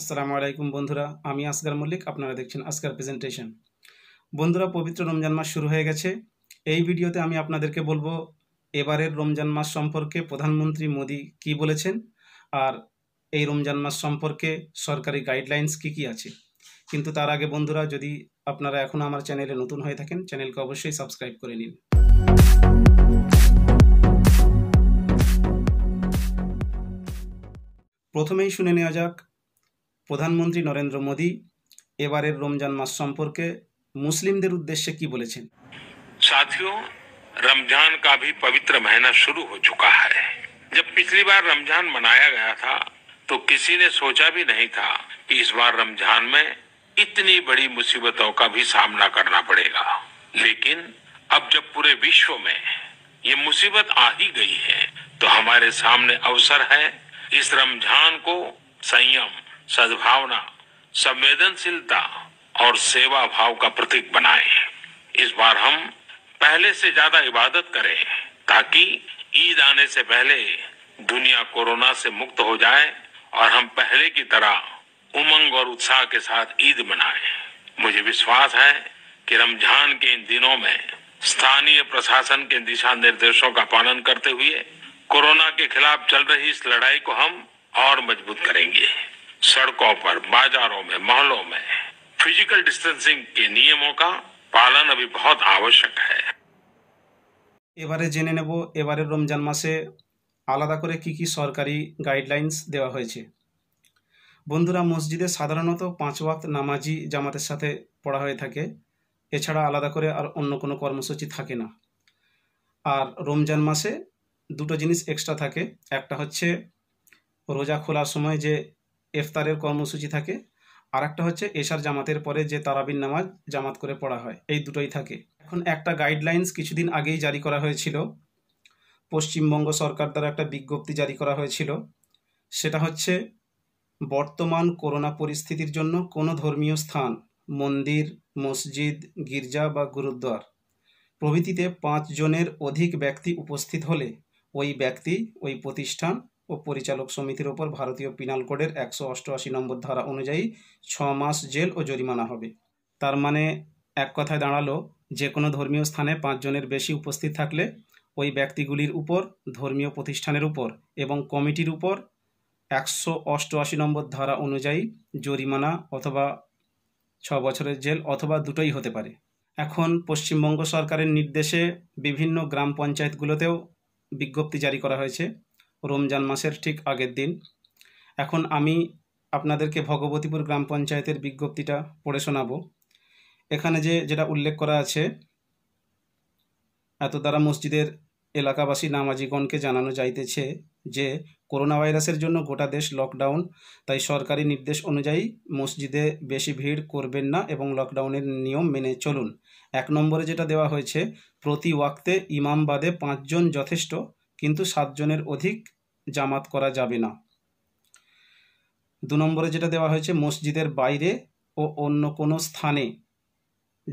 আসসালামু আলাইকুম বন্ধুরা আমি আসগার মল্লিক আপনারা দেখছেন আসগার প্রেজেন্টেশন বন্ধুরা পবিত্র রমজান মাস শুরু হয়ে গেছে এই ভিডিওতে আমি আপনাদেরকে বলবো এবারের রমজান মাস সম্পর্কে প্রধানমন্ত্রী মোদি কি বলেছেন আর এই রমজান মাস সম্পর্কে সরকারি গাইডলাইন্স কি কি আছে কিন্তু তার আগে বন্ধুরা যদি আপনারা এখন আমার চ্যানেলে নতুন হয়ে থাকেন চ্যানেলকে অবশ্যই সাবস্ক্রাইব করে নিন প্রথমেই শুনে নেওয়া যাক প্রধানমন্ত্রী নরেন্দ্র মোদী এবারের রমজান मुस्लिम সম্পর্কে মুসলিমদের উদ্দেশ্যে बोले বলেছেন साथियों रमजान का भी पवित्र महीना शुरू हो चुका है जब पिछली बार रमजान मनाया गया था तो किसी ने सोचा भी नहीं था कि इस बार रमजान में इतनी बड़ी मुसीबतों का भी सामना करना पड़ेगा लेकिन अब जब पूरे विश्व में ये मुसीबत आ ही गई है तो हमारे सामने अवसर है इस रमजान को संयम सद्भावना संवेदनशीलता और सेवा भाव का प्रतीक बनाए इस बार हम पहले से ज्यादा इबादत करें ताकि ईद आने से पहले दुनिया कोरोना से मुक्त हो जाए और हम पहले की तरह उमंग और उत्साह के साथ ईद मनाएं। मुझे विश्वास है कि रमजान के इन दिनों में स्थानीय प्रशासन के दिशा निर्देशों का पालन करते हुए कोरोना के खिलाफ चल रही इस लड़ाई को हम और मजबूत करेंगे सड़कों पर बाजारों में मोहल्लों में फिजिकल डिस्टेंसिंग के नियमों का पालन अभी बहुत आवश्यक है এবারে জেনে নেব এবারে রমজান মাসে আলাদা করে কি কি সরকারি গাইডলাইন্স দেওয়া হয়েছে বন্ধুরা মসজিদে সাধারণত পাঁচ ওয়াক্ত নামাজি জামাতের সাথে পড়া হয়ে থাকে এছাড়া আলাদা করে আর অন্য কোনো কর্মসূচি থাকে না আর রমজান মাসে দুটো জিনিস এক্সট্রা থাকে একটা হচ্ছে রোজা খোলার সময় যে ইফতারের কর্মসূচি থাকে আর একটা হচ্ছে এশার জামাতের পরে যে তারাবির নামাজ জামাত করে পড়া হয় এই দুটোই থাকে এখন একটা গাইডলাইন্স কিছুদিন আগেই জারি করা হয়েছিল পশ্চিমবঙ্গ সরকার দ্বারা একটা বিজ্ঞপ্তি জারি করা হয়েছিল সেটা হচ্ছে বর্তমান করোনা পরিস্থিতির জন্য কোনো ধর্মীয় স্থান মন্দির মসজিদ গির্জা বা গুরুদ্বার প্রভৃতিতে পাঁচজনের অধিক ব্যক্তি উপস্থিত হলে ওই ব্যক্তি ওই প্রতিষ্ঠান ও পরিচালক সমিতির ওপর ভারতীয় পিনাল কোডের একশো অষ্টআশি নম্বর ধারা অনুযায়ী ছ মাস জেল ও জরিমানা হবে তার মানে এক কথায় দাঁড়ালো যে কোনো ধর্মীয় স্থানে পাঁচজনের বেশি উপস্থিত থাকলে ওই ব্যক্তিগুলির উপর ধর্মীয় প্রতিষ্ঠানের উপর এবং কমিটির উপর একশো অষ্টআশি নম্বর ধারা অনুযায়ী জরিমানা অথবা ছ বছরের জেল অথবা দুটোই হতে পারে এখন পশ্চিমবঙ্গ সরকারের নির্দেশে বিভিন্ন গ্রাম পঞ্চায়েতগুলোতেও বিজ্ঞপ্তি জারি করা হয়েছে রমজান মাসের ঠিক আগের দিন এখন আমি আপনাদেরকে ভগবতীপুর গ্রাম পঞ্চায়েতের বিজ্ঞপ্তিটা পড়ে শোনাব এখানে যে যেটা উল্লেখ করা আছে এত দ্বারা মসজিদের এলাকাবাসী নামাজিগণকে জানানো যাইতেছে যে করোনা ভাইরাসের জন্য গোটা দেশ লকডাউন তাই সরকারি নির্দেশ অনুযায়ী মসজিদে বেশি ভিড় করবেন না এবং লকডাউনের নিয়ম মেনে চলুন এক নম্বরে যেটা দেওয়া হয়েছে প্রতি ওয়াক্তে ইমাম বাদে পাঁচজন যথেষ্ট কিন্তু সাতজনের অধিক জামাত করা যাবে না দু নম্বরে যেটা দেওয়া হয়েছে মসজিদের বাইরে ও অন্য কোনো স্থানে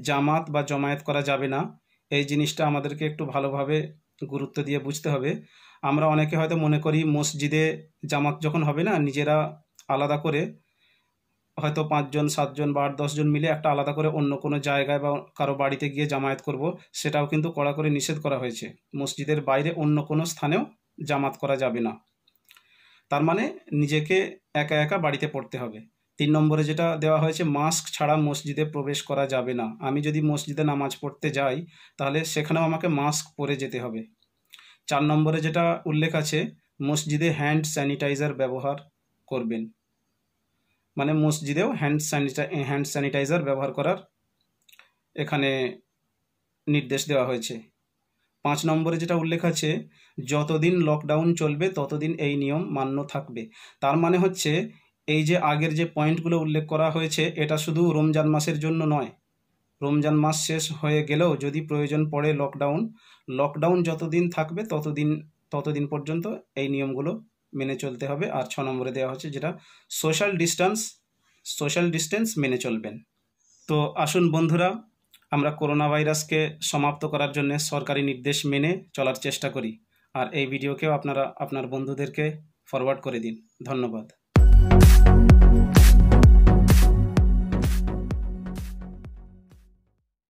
জামাত বা জমায়েত করা যাবে না এই জিনিসটা আমাদেরকে একটু ভালোভাবে গুরুত্ব দিয়ে বুঝতে হবে আমরা অনেকে হয়তো মনে করি মসজিদে জামাত যখন হবে না নিজেরা আলাদা করে হয়তো পাঁচজন সাতজন বা আট দশজন মিলে একটা আলাদা করে অন্য কোনো জায়গায় বা কারো বাড়িতে গিয়ে জামায়াত করব সেটাও কিন্তু কড়া করে নিষেধ করা হয়েছে মসজিদের বাইরে অন্য কোনো স্থানেও জামাত করা যাবে না তার মানে নিজেকে একা একা বাড়িতে পড়তে হবে তিন নম্বরে যেটা দেওয়া হয়েছে মাস্ক ছাড়া মসজিদে প্রবেশ করা যাবে না আমি যদি মসজিদে নামাজ পড়তে যাই তাহলে সেখানেও আমাকে মাস্ক পরে যেতে হবে চার নম্বরে যেটা উল্লেখ আছে মসজিদে হ্যান্ড স্যানিটাইজার ব্যবহার করবেন মানে মসজিদেও হ্যান্ড স্যানিটাই হ্যান্ড স্যানিটাইজার ব্যবহার করার এখানে নির্দেশ দেওয়া হয়েছে পাঁচ নম্বরে যেটা উল্লেখ আছে যতদিন লকডাউন চলবে ততদিন এই নিয়ম মান্য থাকবে তার মানে হচ্ছে এই যে আগের যে পয়েন্টগুলো উল্লেখ করা হয়েছে এটা শুধু রমজান মাসের জন্য নয় রমজান মাস শেষ হয়ে গেলেও যদি প্রয়োজন পড়ে লকডাউন লকডাউন যতদিন থাকবে ততদিন ততদিন পর্যন্ত এই নিয়মগুলো মেনে চলতে হবে আর ছ নম্বরে দেওয়া হচ্ছে যেটা সোশ্যাল ডিস্টেন্স সোশ্যাল ডিস্টেন্স মেনে চলবেন তো আসুন বন্ধুরা আমরা করোনা ভাইরাসকে সমাপ্ত করার জন্য সরকারি নির্দেশ মেনে চলার চেষ্টা করি আর এই ভিডিওকেও আপনারা আপনার বন্ধুদেরকে ফরওয়ার্ড করে দিন ধন্যবাদ